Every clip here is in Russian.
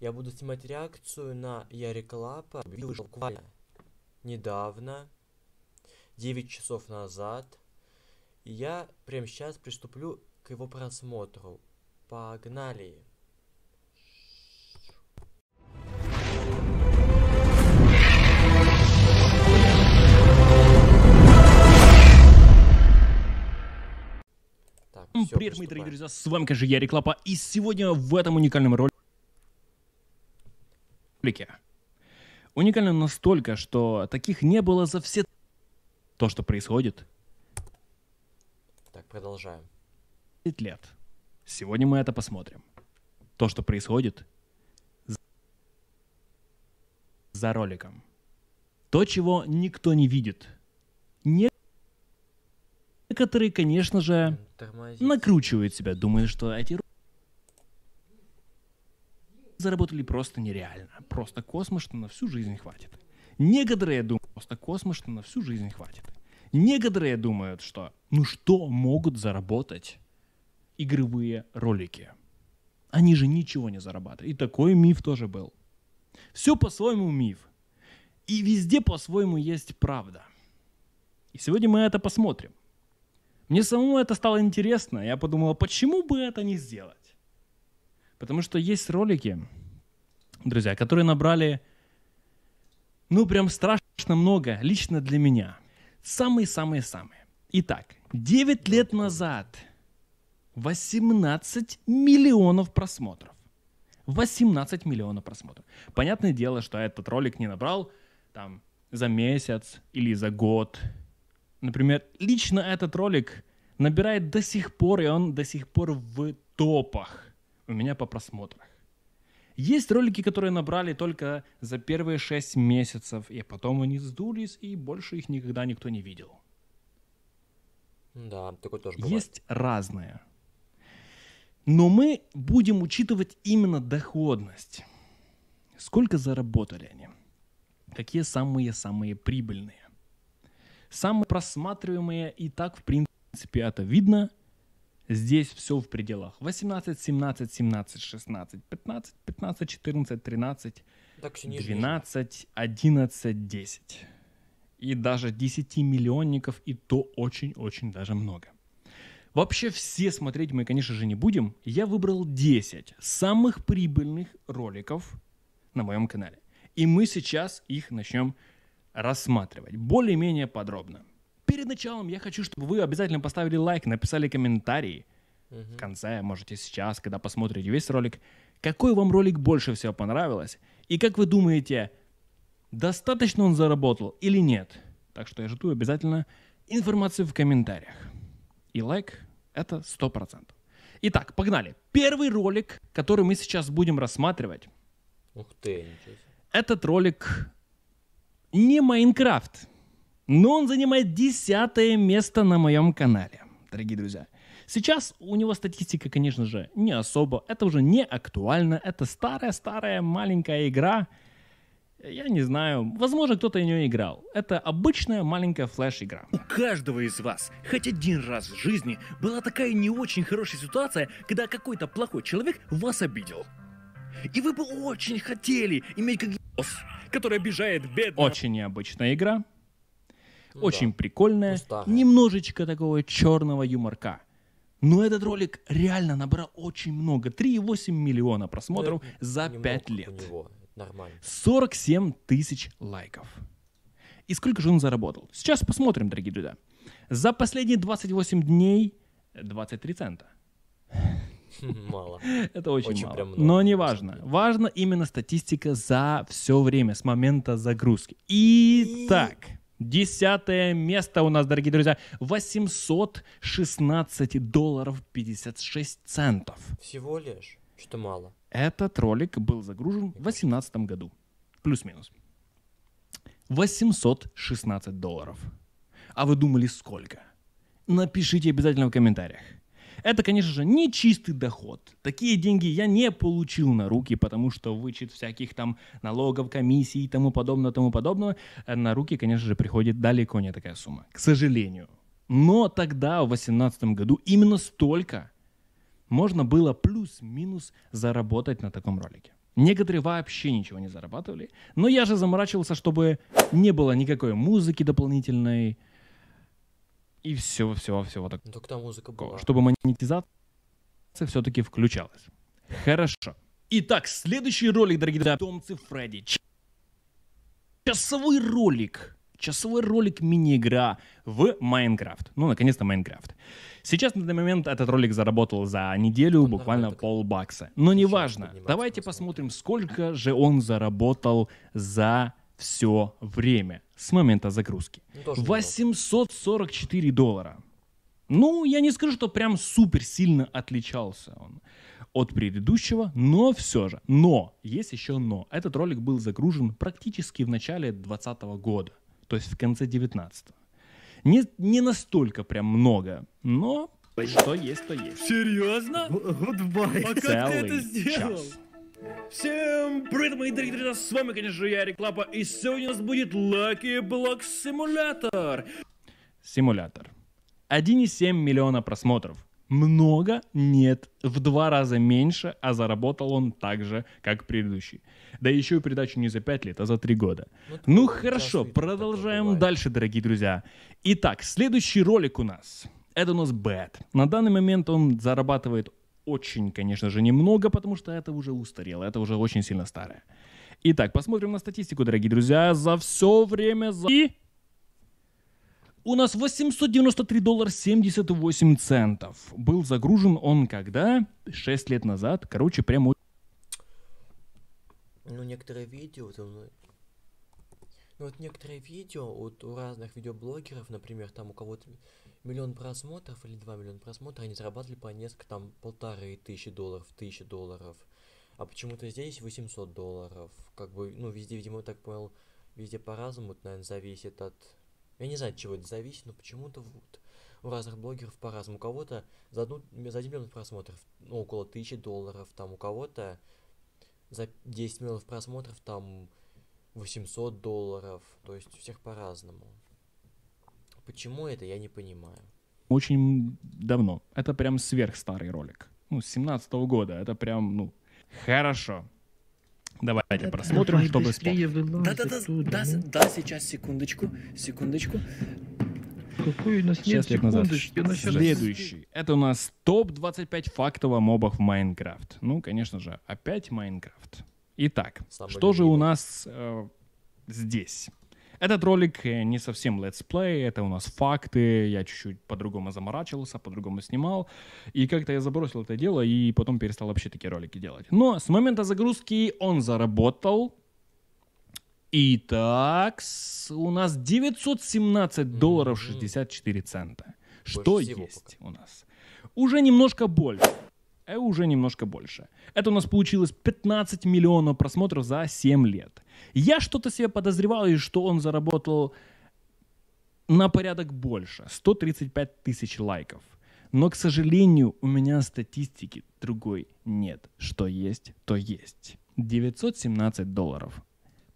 Я буду снимать реакцию на Ярика Лапа. Вышел буквально недавно, 9 часов назад. И я прямо сейчас приступлю к его просмотру. Погнали! Привет, мои дорогие друзья, с вами, конечно, Ярик Лапа, и сегодня в этом уникальном ролике республике. Уникально настолько, что таких не было за все то, что происходит. Так, продолжаем. 10 лет. Сегодня мы это посмотрим. То, что происходит за роликом. То, чего никто не видит. Некоторые, конечно же, Тормозить. накручивают себя, думая, что эти заработали просто нереально. Просто космос, что на всю жизнь хватит. Некоторые думают, просто космос, что на всю жизнь хватит. Некоторые думают, что ну что могут заработать игровые ролики? Они же ничего не зарабатывают. И такой миф тоже был. Все по-своему миф. И везде по-своему есть правда. И сегодня мы это посмотрим. Мне самому это стало интересно. Я подумал, а почему бы это не сделать? Потому что есть ролики, друзья, которые набрали, ну, прям страшно много, лично для меня. Самые-самые-самые. Итак, 9 лет назад 18 миллионов просмотров. 18 миллионов просмотров. Понятное дело, что этот ролик не набрал там за месяц или за год. Например, лично этот ролик набирает до сих пор, и он до сих пор в топах у меня по просмотрах. Есть ролики, которые набрали только за первые 6 месяцев, и потом они сдулись, и больше их никогда никто не видел. Да, такое тоже бывает. Есть разное. Но мы будем учитывать именно доходность. Сколько заработали они? Какие самые-самые прибыльные? Самые просматриваемые и так, в принципе, это видно – Здесь все в пределах. 18, 17, 17, 16, 15, 15, 14, 13, так, 12, 11, 10. И даже 10 миллионников, и то очень-очень даже много. Вообще все смотреть мы, конечно же, не будем. Я выбрал 10 самых прибыльных роликов на моем канале. И мы сейчас их начнем рассматривать более-менее подробно началом я хочу, чтобы вы обязательно поставили лайк, написали комментарий. Угу. В конце, можете сейчас, когда посмотрите весь ролик, какой вам ролик больше всего понравилось, и как вы думаете, достаточно он заработал или нет. Так что я жду обязательно информацию в комментариях. И лайк — это 100%. Итак, погнали. Первый ролик, который мы сейчас будем рассматривать. Ух ты, ничего себе. Этот ролик не Майнкрафт. Но он занимает десятое место на моем канале, дорогие друзья. Сейчас у него статистика, конечно же, не особо. Это уже не актуально. Это старая-старая маленькая игра. Я не знаю, возможно, кто-то в нее играл. Это обычная маленькая флеш-игра. У каждого из вас хоть один раз в жизни была такая не очень хорошая ситуация, когда какой-то плохой человек вас обидел. И вы бы очень хотели иметь как который обижает бедных. Очень необычная игра. Очень да. прикольная, Пустая. немножечко такого черного юморка. Но этот ролик реально набрал очень много. 3,8 миллиона просмотров ну, за 5 лет. Нормально. 47 тысяч лайков. И сколько же он заработал? Сейчас посмотрим, дорогие друзья. За последние 28 дней 23 цента. Мало. Это очень, очень мало. Но не важно. Важна именно статистика за все время, с момента загрузки. Итак. И... Десятое место у нас, дорогие друзья, 816 долларов 56 центов. Всего лишь, что то мало. Этот ролик был загружен в 2018 году, плюс-минус. 816 долларов. А вы думали сколько? Напишите обязательно в комментариях. Это, конечно же, не чистый доход. Такие деньги я не получил на руки, потому что вычет всяких там налогов, комиссий и тому подобного, тому подобного, э, на руки, конечно же, приходит далеко не такая сумма, к сожалению. Но тогда, в 2018 году, именно столько можно было плюс-минус заработать на таком ролике. Некоторые вообще ничего не зарабатывали. Но я же заморачивался, чтобы не было никакой музыки дополнительной, и все, все, все вот так. Но ну, тогда музыка была. Чтобы монетизация все-таки включалась. Хорошо. Итак, следующий ролик, дорогие друзья. Томцы Фредди. Часовой ролик. Часовой ролик мини-игра в Майнкрафт. Ну, наконец-то Майнкрафт. Сейчас на данный момент этот ролик заработал за неделю он буквально полбакса. Но неважно. Давайте посмотрим, сколько же он заработал за все время с момента загрузки. 844 ну, доллара. Ну, я не скажу, что прям супер сильно отличался он от предыдущего, но все же. Но, есть еще но. Этот ролик был загружен практически в начале 2020 года, то есть в конце 19 Не, не настолько прям много, но что есть, то есть. Серьезно? Goodbye. А как Целый ты это сделал? Час. Всем привет, мои дорогие друзья, с вами, конечно же, Ярик Лапа, и сегодня у нас будет Lucky Block Simulator. Симулятор. 1,7 миллиона просмотров. Много? Нет. В два раза меньше, а заработал он так же, как предыдущий. Да еще и передачу не за 5 лет, а за 3 года. Ну, ну, вот ну хорошо, продолжаем дальше, дорогие друзья. Итак, следующий ролик у нас. Это у нас Бэт. На данный момент он зарабатывает очень, конечно же, немного, потому что это уже устарело, это уже очень сильно старое. Итак, посмотрим на статистику, дорогие друзья, за все время... За... И у нас 893 доллара 78 центов. Был загружен он когда? 6 лет назад. Короче, прямо... Ну, некоторые видео там но ну, вот некоторые видео вот у разных видеоблогеров, например, там у кого-то миллион просмотров или два миллиона просмотров, они зарабатывали по несколько, там, полторы тысячи долларов, тысячи долларов. А почему-то здесь 800 долларов. Как бы, ну, везде, видимо, так понял, везде по-разному, это, наверное, зависит от... Я не знаю, от чего это зависит, но почему-то вот у разных блогеров по-разному. У кого-то за, одну, за 1 миллион просмотров ну, около тысячи долларов, там у кого-то за 10 миллионов просмотров там 800 долларов. То есть у всех по-разному. Почему это, я не понимаю. Очень давно. Это прям сверхстарый ролик. Ну, с 17 года. Это прям, ну, хорошо. Давайте да, просмотрим, давай чтобы вспомнить. Да, да, да, туда, да, да, сейчас, секундочку, секундочку. Какой у нас Сейчас лет назад. Следующий. Это у нас топ-25 фактов о мобах в Майнкрафт. Ну, конечно же, опять Майнкрафт. Итак, Самый что же у нас э, здесь? Этот ролик э, не совсем летсплей, это у нас факты, я чуть-чуть по-другому заморачивался, по-другому снимал, и как-то я забросил это дело, и потом перестал вообще такие ролики делать. Но с момента загрузки он заработал, Итак, у нас 917 долларов 64 цента. что есть пока. у нас? Уже немножко больше и э, уже немножко больше. Это у нас получилось 15 миллионов просмотров за 7 лет. Я что-то себе подозревал, и что он заработал на порядок больше, 135 тысяч лайков. Но, к сожалению, у меня статистики другой нет. Что есть, то есть. 917 долларов.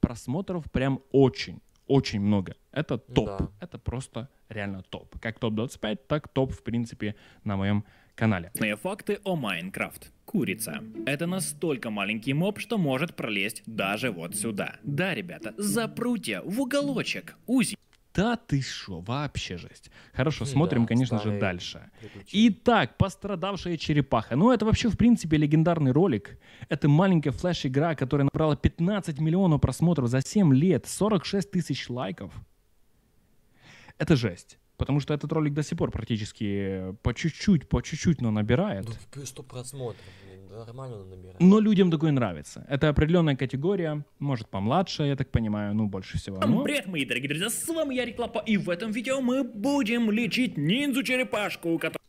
Просмотров прям очень очень много. Это топ. Да. Это просто реально топ. Как топ-25, так топ, в принципе, на моем канале. Факты о Майнкрафт. Курица. Это настолько маленький моб, что может пролезть даже вот сюда. Да, ребята, запрутья в уголочек. Узи. Да ты шо, вообще жесть. Хорошо, смотрим, да, конечно же, дальше. Приключения. Итак, пострадавшая черепаха. Ну, это вообще, в принципе, легендарный ролик. Это маленькая флеш-игра, которая набрала 15 миллионов просмотров за 7 лет, 46 тысяч лайков. Это жесть. Потому что этот ролик до сих пор практически э, по чуть-чуть, по чуть-чуть, но набирает. Ну, плюс 100 просмотров, нормально он набирает. Но людям такое нравится. Это определенная категория, может помладше, я так понимаю, ну больше всего. Но... Привет, мои дорогие друзья, с вами я Реклапа, и в этом видео мы будем лечить ниндзю-черепашку, которая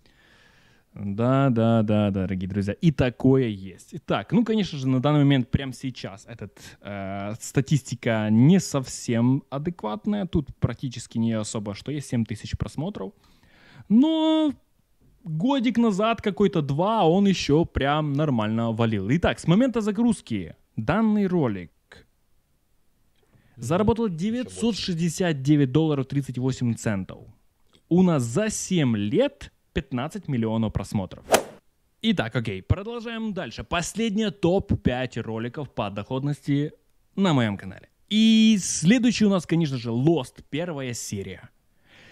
да, да, да, да, дорогие друзья. И такое есть. Итак, ну, конечно же, на данный момент, прямо сейчас, эта э, статистика не совсем адекватная. Тут практически не особо что есть, 7 тысяч просмотров. Но годик назад, какой-то два, он еще прям нормально валил. Итак, с момента загрузки данный ролик заработал 969 долларов 38 центов. У нас за 7 лет 15 миллионов просмотров. Итак, окей, продолжаем дальше. Последние топ-5 роликов по доходности на моем канале. И следующий у нас, конечно же, Lost, первая серия.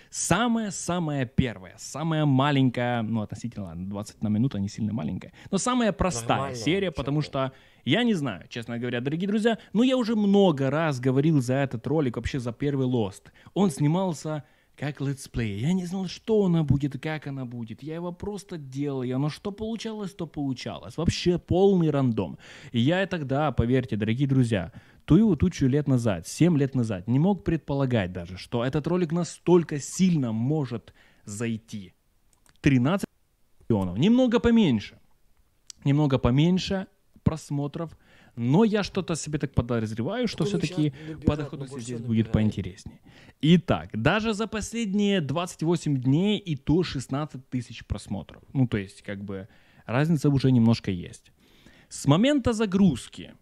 Самая-самая первая, самая маленькая, ну, относительно, ладно, 20 на минуту, не сильно маленькая, но самая простая Нормально, серия, потому что я не знаю, честно говоря, дорогие друзья, но я уже много раз говорил за этот ролик, вообще за первый Lost. Он снимался как летсплей. Я не знал, что она будет, как она будет. Я его просто делал, и оно что получалось, то получалось. Вообще полный рандом. И я тогда, поверьте, дорогие друзья, ту его тучу лет назад, 7 лет назад, не мог предполагать даже, что этот ролик настолько сильно может зайти. 13 миллионов, немного поменьше. Немного поменьше просмотров – но я что-то себе так подозреваю, что все-таки по доходности здесь будет поинтереснее. Итак, даже за последние 28 дней и то 16 тысяч просмотров. Ну, то есть, как бы, разница уже немножко есть. С момента загрузки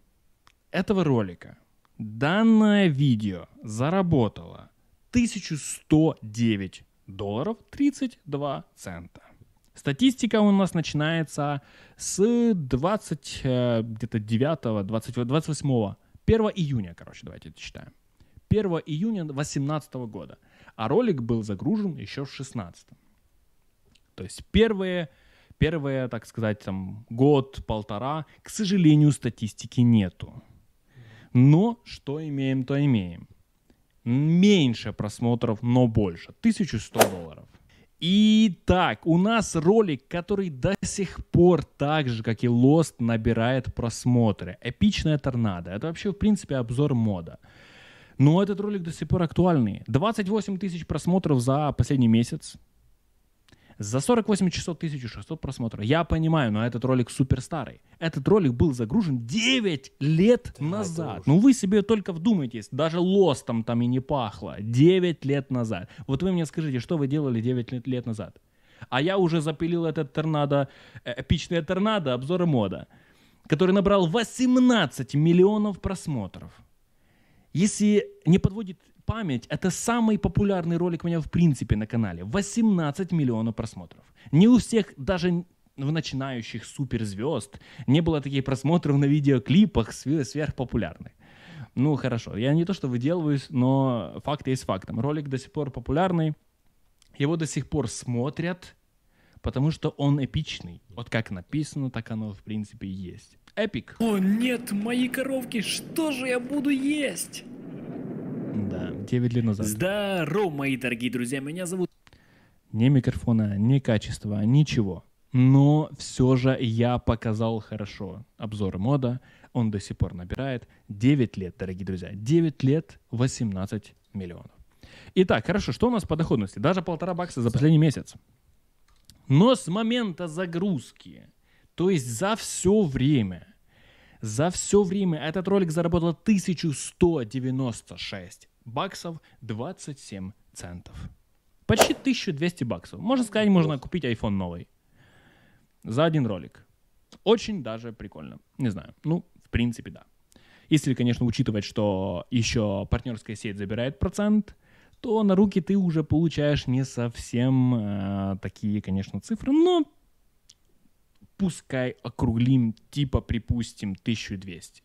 этого ролика данное видео заработало 1109 долларов 32 цента. Статистика у нас начинается с 20, э, где-то 9, 20, 28, 1 июня, короче, давайте это считаем. 1 июня 2018 года. А ролик был загружен еще в 16. То есть первые, первые, так сказать, там год-полтора, к сожалению, статистики нету. Но что имеем, то имеем. Меньше просмотров, но больше. 1100 долларов. Итак, у нас ролик, который до сих пор так же, как и Lost, набирает просмотры. Эпичная торнадо. Это вообще, в принципе, обзор мода. Но этот ролик до сих пор актуальный. 28 тысяч просмотров за последний месяц. За 48 часов 1600 просмотров. Я понимаю, но этот ролик супер старый. Этот ролик был загружен 9 лет да, назад. Ну вы себе только вдумайтесь, даже лостом там и не пахло. 9 лет назад. Вот вы мне скажите, что вы делали 9 лет, лет назад? А я уже запилил этот торнадо, э, эпичное торнадо обзора мода, который набрал 18 миллионов просмотров. Если не подводит память, это самый популярный ролик у меня в принципе на канале. 18 миллионов просмотров. Не у всех, даже в начинающих суперзвезд, не было таких просмотров на видеоклипах сверхпопулярных. Ну, хорошо, я не то что выделываюсь, но факт есть фактом. Ролик до сих пор популярный, его до сих пор смотрят, потому что он эпичный. Вот как написано, так оно в принципе и есть. Эпик. О нет, мои коровки, что же я буду есть? Да, 9 лет назад. Здорово, мои дорогие друзья, меня зовут... Ни микрофона, ни качества, ничего. Но все же я показал хорошо обзор мода. Он до сих пор набирает 9 лет, дорогие друзья. 9 лет 18 миллионов. Итак, хорошо, что у нас по доходности? Даже полтора бакса за последний месяц. Но с момента загрузки то есть за все время, за все время этот ролик заработал 1196 баксов 27 центов. Почти 1200 баксов. Можно сказать, можно купить iPhone новый. За один ролик. Очень даже прикольно. Не знаю. Ну, в принципе, да. Если, конечно, учитывать, что еще партнерская сеть забирает процент, то на руки ты уже получаешь не совсем э, такие, конечно, цифры, но пускай округлим, типа, припустим, 1200.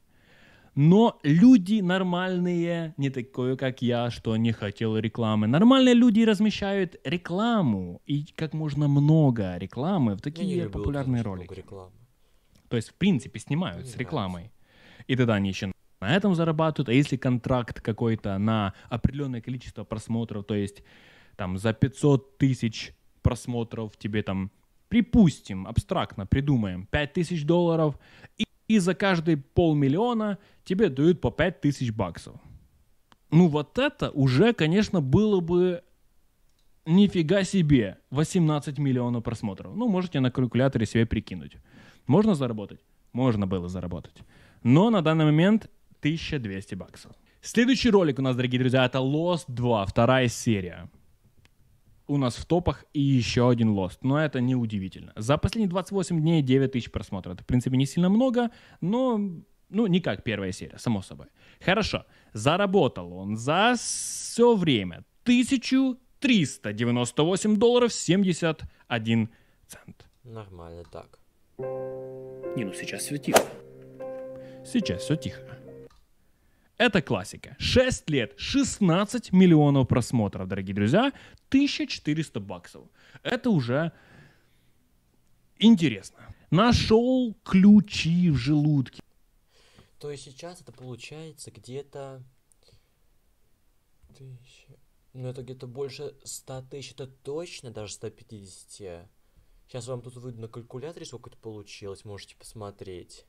Но люди нормальные, не такое, как я, что не хотел рекламы. Нормальные люди размещают рекламу, и как можно много рекламы в такие ну, люблю, популярные ролики. То есть, в принципе, снимают не с рекламой. Нравится. И тогда они еще на этом зарабатывают. А если контракт какой-то на определенное количество просмотров, то есть там за 500 тысяч просмотров тебе там припустим, абстрактно придумаем, 5000 долларов, и, и за каждые полмиллиона тебе дают по 5000 баксов. Ну вот это уже, конечно, было бы нифига себе 18 миллионов просмотров. Ну, можете на калькуляторе себе прикинуть. Можно заработать? Можно было заработать. Но на данный момент 1200 баксов. Следующий ролик у нас, дорогие друзья, это Lost 2, вторая серия у нас в топах и еще один лост. Но это не удивительно. За последние 28 дней 9 тысяч просмотров. Это, в принципе, не сильно много, но ну, не как первая серия, само собой. Хорошо. Заработал он за все время 1398 долларов 71 цент. Нормально так. Не, ну сейчас все тихо. Сейчас все тихо. Это классика. 6 лет, 16 миллионов просмотров, дорогие друзья. 1400 баксов. Это уже интересно. Нашел ключи в желудке. То есть сейчас это получается где-то... Ну это где-то больше 100 тысяч, это точно даже 150. Сейчас вам тут выйду на калькуляторе, сколько это получилось, можете посмотреть.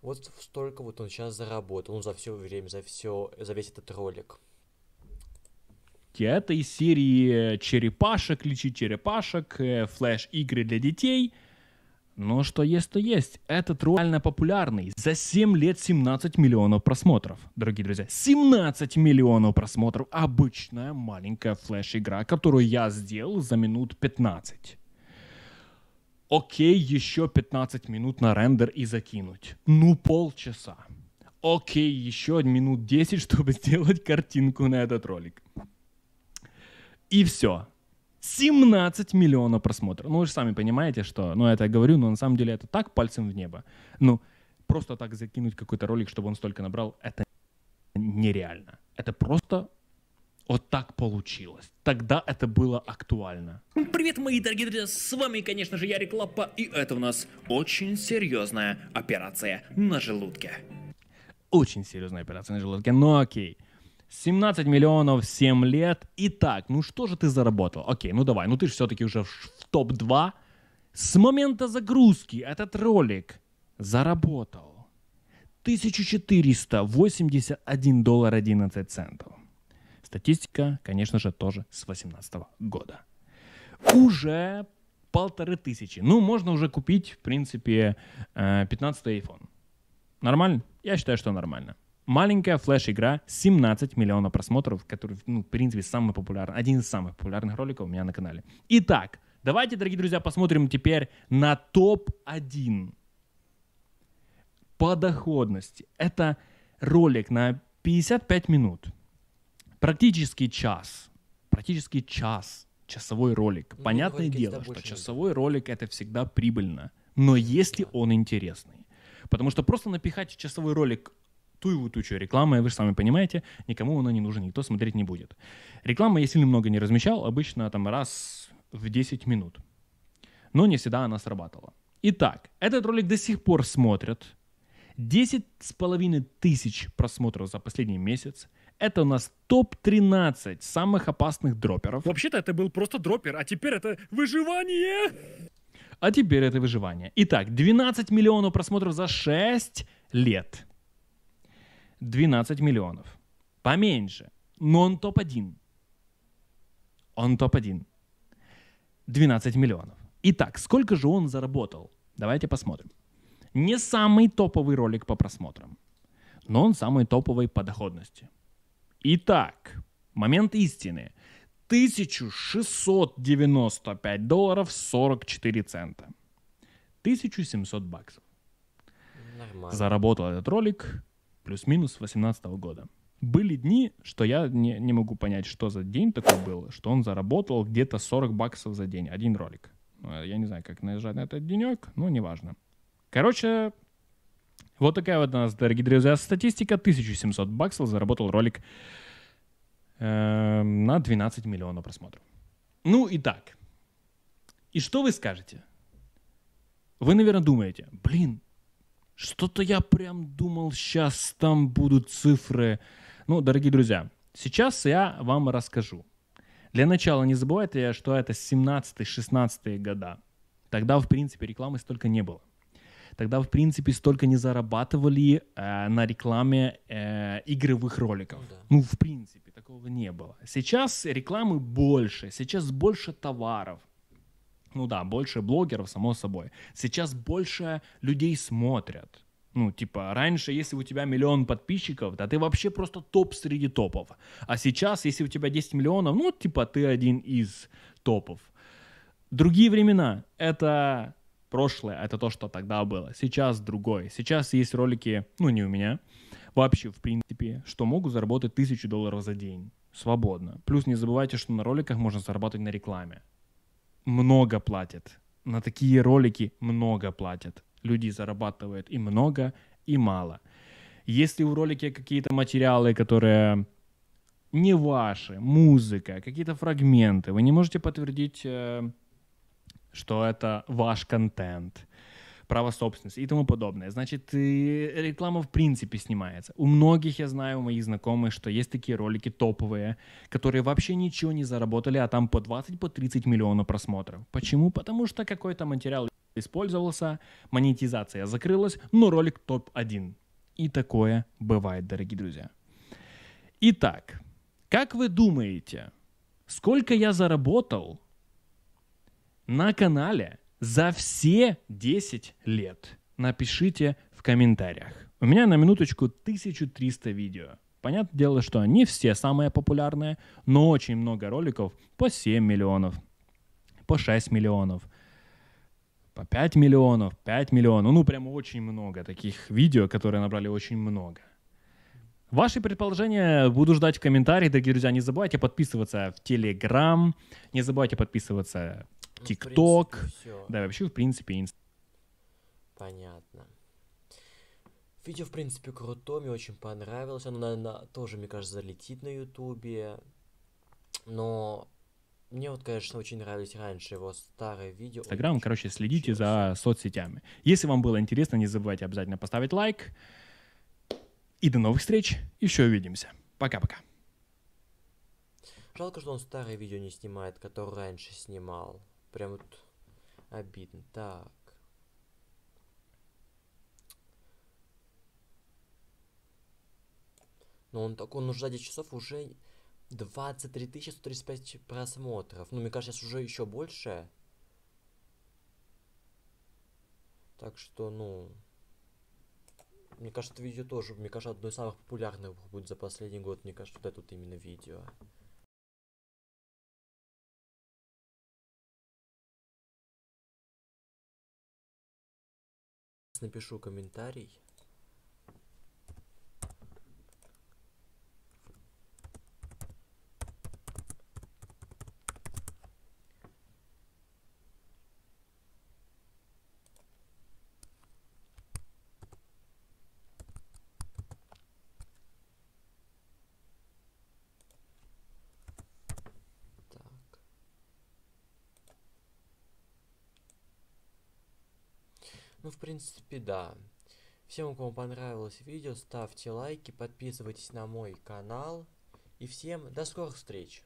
Вот столько вот он сейчас заработал, ну, за все время, за все, за весь этот ролик игрушки. Это из серии черепашек, лечи черепашек, э, флеш-игры для детей. Но что есть, то есть. Этот ролик реально популярный. За 7 лет 17 миллионов просмотров, дорогие друзья. 17 миллионов просмотров. Обычная маленькая флеш-игра, которую я сделал за минут 15 окей, еще 15 минут на рендер и закинуть. Ну, полчаса. Окей, еще минут 10, чтобы сделать картинку на этот ролик. И все. 17 миллионов просмотров. Ну, вы же сами понимаете, что... Ну, это я говорю, но на самом деле это так пальцем в небо. Ну, просто так закинуть какой-то ролик, чтобы он столько набрал, это нереально. Это просто вот так получилось. Тогда это было актуально. Привет, мои дорогие друзья, с вами, конечно же, Ярик Лапа, и это у нас очень серьезная операция на желудке. Очень серьезная операция на желудке, но окей. 17 миллионов 7 лет. Итак, ну что же ты заработал? Окей, ну давай, ну ты же все-таки уже в топ-2. С момента загрузки этот ролик заработал 1481 доллар 11 центов. Статистика, конечно же, тоже с 2018 года. Уже полторы тысячи. Ну, можно уже купить, в принципе, 15 э, iPhone. Нормально? Я считаю, что нормально маленькая флеш-игра, 17 миллионов просмотров, который, ну, в принципе, самый популярный, один из самых популярных роликов у меня на канале. Итак, давайте, дорогие друзья, посмотрим теперь на топ-1 по доходности. Это ролик на 55 минут, практически час, практически час, часовой ролик. Ну, Понятное дело, что часовой ролик это всегда прибыльно, но если он интересный. Потому что просто напихать часовой ролик Ту его тучу рекламы, вы же сами понимаете, никому она не нужна, никто смотреть не будет. Реклама я сильно много не размещал, обычно там раз в 10 минут. Но не всегда она срабатывала. Итак, этот ролик до сих пор смотрят. 10 с половиной тысяч просмотров за последний месяц. Это у нас топ-13 самых опасных дроперов. Вообще-то это был просто дропер, а теперь это выживание! А теперь это выживание. Итак, 12 миллионов просмотров за 6 лет. 12 миллионов. Поменьше. Но он топ-1. Он топ-1. 12 миллионов. Итак, сколько же он заработал? Давайте посмотрим. Не самый топовый ролик по просмотрам, но он самый топовый по доходности. Итак, момент истины. 1695 долларов 44 цента. 1700 баксов. Нормально. Заработал этот ролик плюс-минус 2018 года. Были дни, что я не, не могу понять, что за день такой был, что он заработал где-то 40 баксов за день, один ролик. Э, я не знаю, как наезжать на этот денек, но неважно. Короче, вот такая вот у нас, дорогие друзья, статистика. 1700 баксов заработал ролик э, на 12 миллионов просмотров. Ну и так. И что вы скажете? Вы, наверное, думаете, блин, что-то я прям думал, сейчас там будут цифры. Ну, дорогие друзья, сейчас я вам расскажу. Для начала не забывайте, что это 17-16 года. Тогда, в принципе, рекламы столько не было. Тогда, в принципе, столько не зарабатывали э, на рекламе э, игровых роликов. Ну да. Ну, в принципе, такого не было. Сейчас рекламы больше, сейчас больше товаров ну да, больше блогеров, само собой. Сейчас больше людей смотрят. Ну, типа, раньше, если у тебя миллион подписчиков, да ты вообще просто топ среди топов. А сейчас, если у тебя 10 миллионов, ну, типа, ты один из топов. Другие времена — это прошлое, это то, что тогда было. Сейчас другое. Сейчас есть ролики, ну, не у меня, вообще, в принципе, что могут заработать тысячу долларов за день. Свободно. Плюс не забывайте, что на роликах можно зарабатывать на рекламе много платят. На такие ролики много платят. Люди зарабатывают и много, и мало. Если в ролике какие-то материалы, которые не ваши, музыка, какие-то фрагменты, вы не можете подтвердить, э, что это ваш контент, право собственности и тому подобное. Значит, реклама в принципе снимается. У многих, я знаю, у моих знакомых, что есть такие ролики топовые, которые вообще ничего не заработали, а там по 20, по 30 миллионов просмотров. Почему? Потому что какой-то материал использовался, монетизация закрылась, но ролик топ-1. И такое бывает, дорогие друзья. Итак, как вы думаете, сколько я заработал на канале, за все 10 лет? Напишите в комментариях. У меня на минуточку 1300 видео. Понятное дело, что они все самые популярные, но очень много роликов по 7 миллионов, по 6 миллионов, по 5 миллионов, 5 миллионов. Ну, прям очень много таких видео, которые набрали очень много. Ваши предположения буду ждать в комментариях, дорогие друзья. Не забывайте подписываться в Телеграм, не забывайте подписываться ну, ТикТок. Ну, да, вообще, в принципе, инст... Понятно. Видео, в принципе, круто, мне очень понравилось. Оно, наверное, тоже, мне кажется, залетит на Ютубе. Но мне вот, конечно, очень нравились раньше его старые видео. Инстаграм, короче, следите за соцсетями. Если вам было интересно, не забывайте обязательно поставить лайк. И до новых встреч. Еще увидимся. Пока-пока. Жалко, что он старые видео не снимает, которые раньше снимал. Прям вот обидно. Так. Но он так, он уже за 10 часов уже 23 135 просмотров. Ну, мне кажется, сейчас уже еще больше. Так что, ну... Мне кажется, это видео тоже, мне кажется, одно из самых популярных будет за последний год. Мне кажется, вот это вот именно видео. напишу комментарий Ну, в принципе, да. Всем, кому понравилось видео, ставьте лайки, подписывайтесь на мой канал. И всем до скорых встреч!